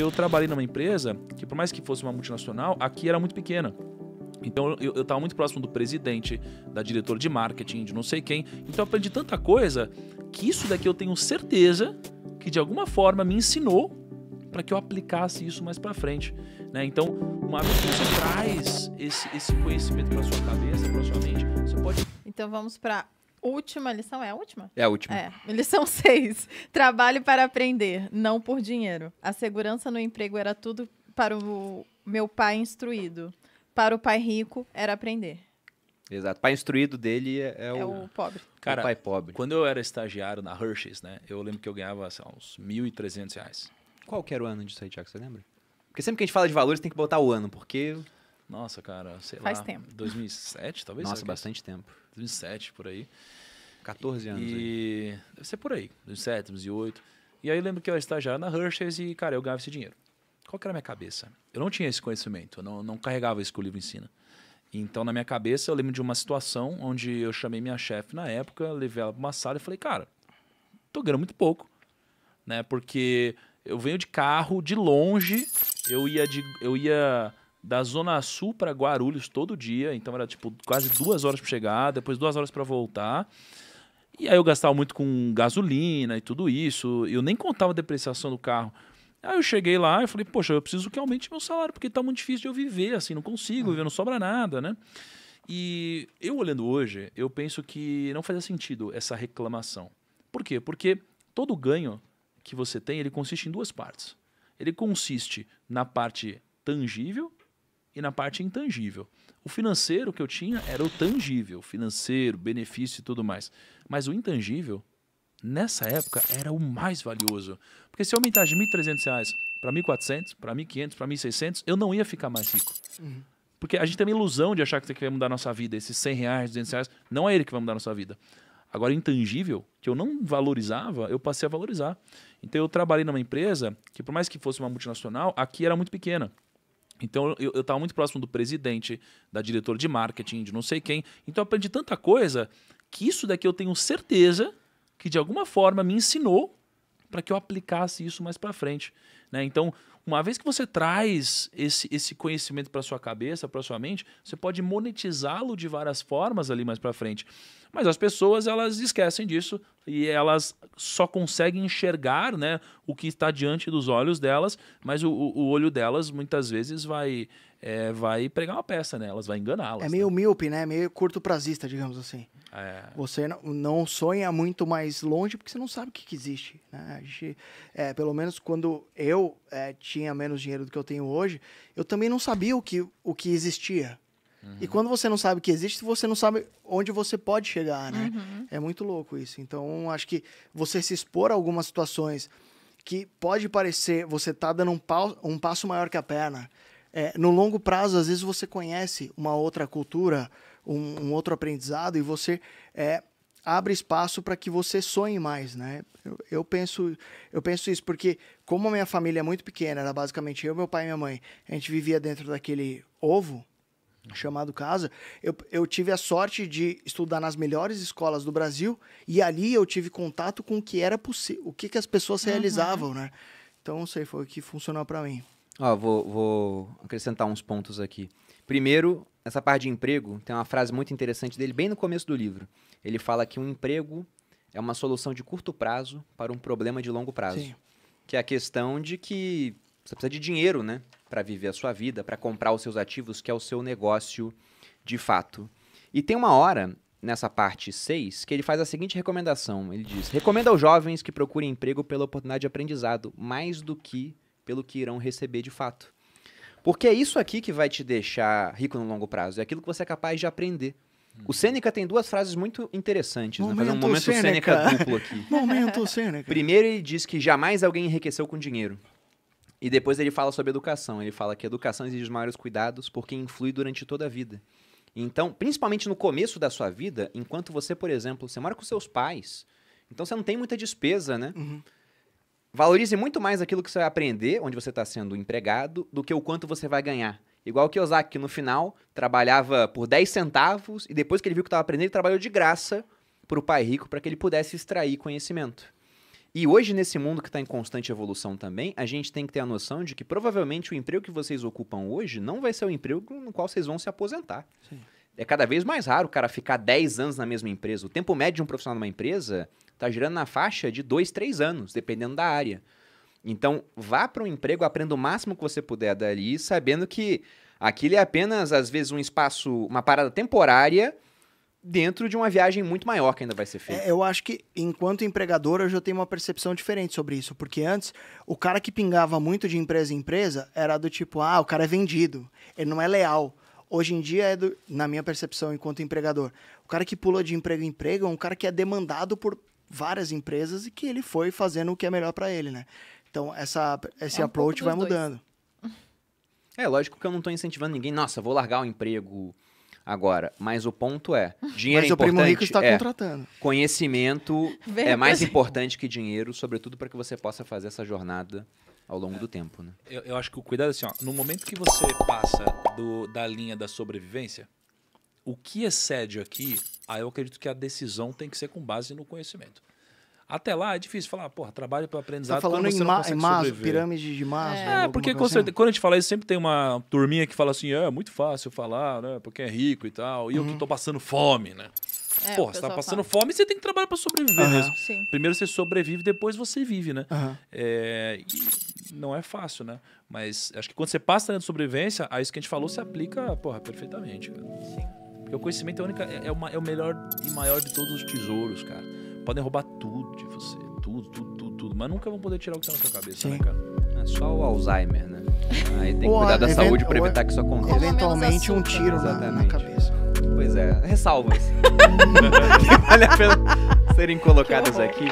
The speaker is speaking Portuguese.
eu trabalhei numa empresa que, por mais que fosse uma multinacional, aqui era muito pequena. Então eu, eu tava muito próximo do presidente, da diretora de marketing, de não sei quem. Então eu aprendi tanta coisa que isso daqui eu tenho certeza que de alguma forma me ensinou para que eu aplicasse isso mais para frente. Né? Então, uma vez que você traz esse, esse conhecimento para sua cabeça, para sua mente, você pode. Então vamos para Última lição, é a última? É a última. É. Lição 6. Trabalhe para aprender, não por dinheiro. A segurança no emprego era tudo para o meu pai instruído. Para o pai rico, era aprender. Exato. Pai instruído dele é, é, é o, pobre. Cara, é o pai pobre. Quando eu era estagiário na Hershey's, né? Eu lembro que eu ganhava sei lá, uns 1.300 reais. Qual que era o ano disso aí, Tiago? Você lembra? Porque sempre que a gente fala de valores, tem que botar o ano, porque nossa, cara, sei Faz lá. Faz tempo. 2007, talvez? Nossa, bastante tempo. 2007, por aí. 14 anos. E aí. deve ser por aí, 2007, 2008. E aí eu lembro que eu estagiava na Hershey's e, cara, eu ganhava esse dinheiro. Qual que era a minha cabeça? Eu não tinha esse conhecimento, eu não, não carregava isso que o livro ensina. Então, na minha cabeça, eu lembro de uma situação onde eu chamei minha chefe na época, levei ela para uma sala e falei, cara, tô ganhando muito pouco, né? Porque eu venho de carro, de longe, eu ia de, eu ia da Zona Sul para Guarulhos todo dia. Então era tipo quase duas horas para chegar, depois duas horas para voltar. E aí eu gastava muito com gasolina e tudo isso. Eu nem contava a depreciação do carro. Aí eu cheguei lá e falei, poxa, eu preciso que aumente meu salário, porque tá muito difícil de eu viver, assim, não consigo viver, uhum. não sobra nada, né? E eu olhando hoje, eu penso que não fazia sentido essa reclamação. Por quê? Porque todo ganho que você tem, ele consiste em duas partes. Ele consiste na parte tangível, e na parte intangível. O financeiro que eu tinha era o tangível, financeiro, benefício e tudo mais. Mas o intangível, nessa época, era o mais valioso. Porque se eu aumentar de R$ 1.300 para R$ 1.400, para R$ 1.500, para R$ 1.600, eu não ia ficar mais rico. Uhum. Porque a gente tem uma ilusão de achar que vai mudar a nossa vida. Esses 100 reais, 200 reais, não é ele que vai mudar a nossa vida. Agora, intangível, que eu não valorizava, eu passei a valorizar. Então, eu trabalhei numa empresa que, por mais que fosse uma multinacional, aqui era muito pequena. Então eu, estava muito próximo do presidente, da diretora de marketing, de não sei quem. Então eu aprendi tanta coisa que isso daqui eu tenho certeza que de alguma forma me ensinou para que eu aplicasse isso mais para frente. Né? Então, uma vez que você traz esse, esse conhecimento para sua cabeça, para sua mente, você pode monetizá-lo de várias formas ali mais para frente. Mas as pessoas elas esquecem disso e elas só conseguem enxergar né, o que está diante dos olhos delas, mas o, o olho delas muitas vezes vai é, vai pregar uma peça nelas, né? vai enganá-las. É né? meio né? míope, né? Meio curto prazista, digamos assim. É. Você não sonha muito mais longe porque você não sabe o que, que existe. Né? Gente, é, pelo menos quando eu é, tinha menos dinheiro do que eu tenho hoje, eu também não sabia o que, o que existia. Uhum. E quando você não sabe o que existe, você não sabe onde você pode chegar, né? Uhum. É muito louco isso. Então, acho que você se expor a algumas situações que pode parecer você tá dando um, um passo maior que a perna, é, no longo prazo, às vezes você conhece uma outra cultura, um, um outro aprendizado e você é, abre espaço para que você sonhe mais, né? Eu, eu, penso, eu penso isso porque como a minha família é muito pequena, era basicamente eu, meu pai e minha mãe, a gente vivia dentro daquele ovo chamado casa. Eu, eu tive a sorte de estudar nas melhores escolas do Brasil e ali eu tive contato com o que era possível, o que, que as pessoas uhum. realizavam, uhum. né? Então, sei, foi o que funcionou para mim. Ó, vou, vou acrescentar uns pontos aqui. Primeiro, essa parte de emprego, tem uma frase muito interessante dele bem no começo do livro. Ele fala que um emprego é uma solução de curto prazo para um problema de longo prazo. Sim. Que é a questão de que você precisa de dinheiro, né? Para viver a sua vida, para comprar os seus ativos, que é o seu negócio de fato. E tem uma hora, nessa parte 6, que ele faz a seguinte recomendação. Ele diz: recomenda aos jovens que procurem emprego pela oportunidade de aprendizado, mais do que pelo que irão receber de fato. Porque é isso aqui que vai te deixar rico no longo prazo, é aquilo que você é capaz de aprender. O uhum. Sêneca tem duas frases muito interessantes, momento né? Fazer um momento Sêneca. duplo aqui. momento Sêneca. Primeiro ele diz que jamais alguém enriqueceu com dinheiro. E depois ele fala sobre educação. Ele fala que educação exige os maiores cuidados porque influi durante toda a vida. Então, principalmente no começo da sua vida, enquanto você, por exemplo, você mora com seus pais, então você não tem muita despesa, né? Uhum valorize muito mais aquilo que você vai aprender, onde você está sendo empregado, do que o quanto você vai ganhar. Igual que Ozaki, que no final trabalhava por 10 centavos e depois que ele viu que estava aprendendo, ele trabalhou de graça para o pai rico para que ele pudesse extrair conhecimento. E hoje, nesse mundo que está em constante evolução também, a gente tem que ter a noção de que provavelmente o emprego que vocês ocupam hoje não vai ser o emprego no qual vocês vão se aposentar. Sim é cada vez mais raro o cara ficar 10 anos na mesma empresa. O tempo médio de um profissional numa empresa está girando na faixa de 2, 3 anos, dependendo da área. Então, vá para um emprego, aprenda o máximo que você puder dali, sabendo que aquilo é apenas, às vezes, um espaço, uma parada temporária dentro de uma viagem muito maior que ainda vai ser feita. É, eu acho que, enquanto empregador, eu já tenho uma percepção diferente sobre isso, porque antes, o cara que pingava muito de empresa em empresa era do tipo, ah, o cara é vendido, ele não é leal. Hoje em dia, é do, na minha percepção enquanto empregador, o cara que pula de emprego em emprego é um cara que é demandado por várias empresas e que ele foi fazendo o que é melhor para ele, né? Então, essa, esse é um approach vai mudando. Dois. É, lógico que eu não estou incentivando ninguém. Nossa, vou largar o emprego agora. Mas o ponto é, dinheiro mas é importante. Mas o primo rico está é, contratando. Conhecimento Verdade. é mais importante que dinheiro, sobretudo para que você possa fazer essa jornada ao longo é. do tempo, né? Eu, eu, acho que o cuidado é assim, ó, no momento que você passa do, da linha da sobrevivência, o que excede aqui, aí eu acredito que a decisão tem que ser com base no conhecimento. Até lá é difícil falar, porra, trabalho para tá aprendizado. Tá falando em, ma em Maslow, pirâmide de massa, É, é porque quando, assim? quando a gente fala isso, sempre tem uma turminha que fala assim, é, é muito fácil falar, né? Porque é rico e tal. E uhum. eu que uhum. tô passando fome, né? É, Porra, você tá passando fala. fome, você tem que trabalhar para sobreviver uhum. mesmo. Sim. Primeiro você sobrevive, depois você vive, né? Uhum. É, não é fácil, né? Mas acho que quando você passa na sobrevivência, a isso que a gente falou se aplica, porra, perfeitamente, cara. Sim. Porque o conhecimento é, única, é, uma, é, é o melhor e maior de todos os tesouros, cara. Podem roubar tudo de você. Tudo, tudo, tudo, tudo. Mas nunca vão poder tirar o que tá na sua cabeça, né, Sim. né, cara? É só o Alzheimer, né? Aí tem que cuidar da saúde para evitar que isso aconteça. Eventualmente um tiro na cabeça. Pois é, ressalvas. que vale a pena serem colocadas aqui.